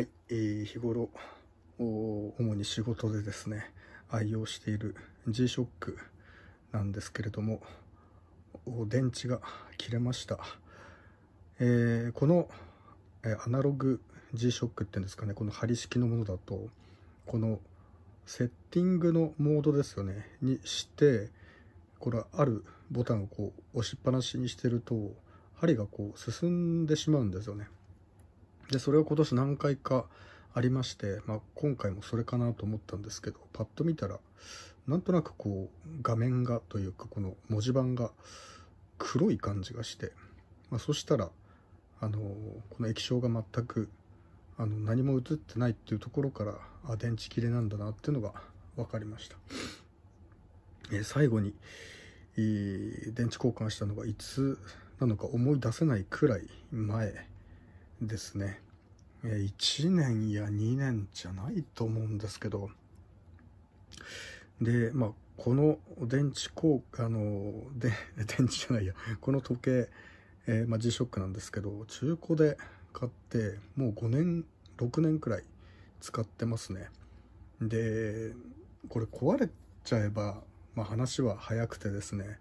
はい、えー、日頃主に仕事でですね愛用している G-SHOCK なんですけれども電池が切れました、えー、この、えアナログ G-SHOCK っていうんですかねこの針式のものだとこのセッティングのモードですよねにしてこれあるボタンをこう押しっぱなしにしてると針がこう進んでしまうんですよねでそれを今年何回かありまして、まあ、今回もそれかなと思ったんですけどパッと見たらなんとなくこう画面がというかこの文字盤が黒い感じがして、まあ、そしたらあのこの液晶が全くあの何も映ってないっていうところからあ電池切れなんだなっていうのが分かりました、え最後に、電池交換したのがいつなのか思い出せないくらい前ですね。1年や2年じゃないと思うんですけど、で、まあ、この電池効果の、で、電池じゃないや、この時計、えー、まあ、G-SHOCK なんですけど、中古で買って、もう5年、6年くらい使ってますね。で、これ壊れちゃえば、まあ、話は早くてですね、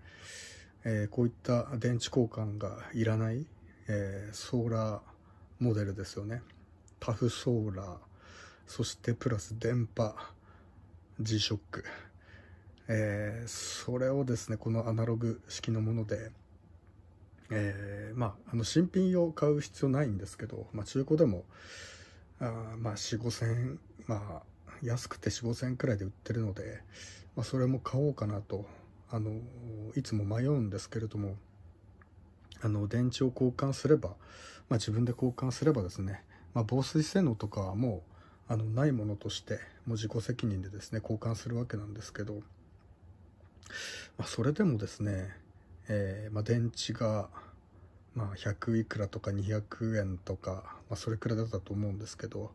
えー、こういった電池交換がいらない、えー、ソーラーモデルですよねタフソーラーそしてプラス電波 G ショック、えー、それをですねこのアナログ式のもので、えー、まああの新品を買う必要ないんですけど、まあ、中古でもあまあ4 5 0 0 0まあ安くて4 5 0 0 0くらいで売ってるので、まあ、それも買おうかなとあのいつも迷うんですけれどもあの電池を交換すれば、まあ、自分で交換すればですね、まあ、防水性能とかはもうあのないものとしてもう自己責任でですね交換するわけなんですけど、まあ、それでもですね、えー、ま電池が、ま100いくらとか200円とか、まそれくらいだったと思うんですけど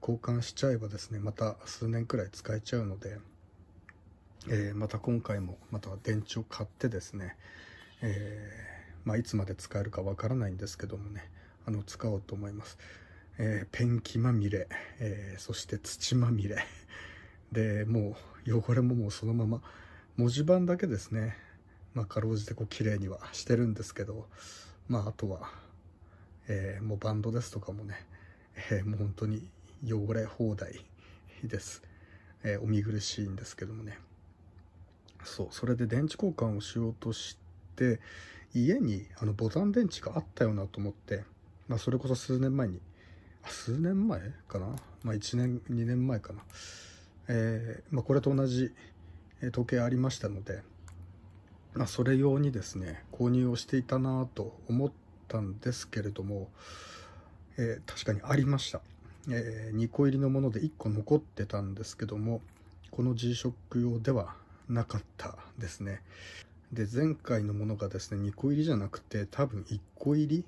交換しちゃえばですねまた数年くらい使えちゃうので、えー、また今回もまた電池を買ってですね、えーまあ、いつまで使えるかわからないんですけどもね、あの、使おうと思います。えー、ペンキまみれ、えー、そして土まみれ。で、もう汚れももうそのまま、文字盤だけですね、まあ、かろうじてこう綺麗にはしてるんですけど、まあ、あとは、えー、もうバンドですとかもね、えー、もう本当に汚れ放題です。えー、お見苦しいんですけどもね。そう、それで電池交換をしようとして、って家にあのボタン電池があったよなと思って、まあ、それこそ数年前に数年前かな、まあ、1年2年前かな、えー、まあ、これと同じ時計ありましたので、まあ、それ用にですね購入をしていたなと思ったんですけれども、えー、確かにありました、えー、2個入りのもので1個残ってたんですけどもこの G-SHOCK 用ではなかったですねで、前回のものがですね、2個入りじゃなくて、多分1個入り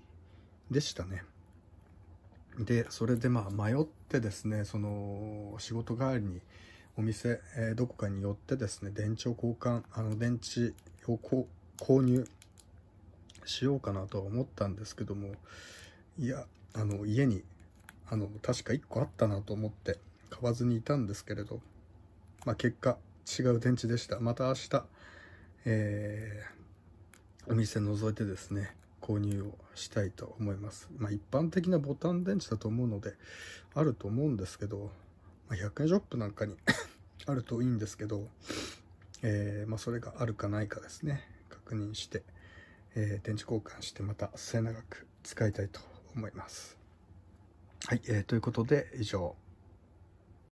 でしたね。で、それでまあ迷ってですね、その仕事代わりにお店、えー、どこかに寄ってですね、電池を交換、あの電池を購入しようかなとは思ったんですけども、いや、あの家に、あの、確か1個あったなと思って買わずにいたんですけれど、まあ結果違う電池でした。また明日、えー、お店覗いてですね、購入をしたいと思います。まあ、一般的なボタン電池だと思うので、あると思うんですけど、まあ、100円ショップなんかに あるといいんですけど、えー、まあ、それがあるかないかですね、確認して、えー、電池交換してまた末永く使いたいと思います。はい、えー、ということで以上。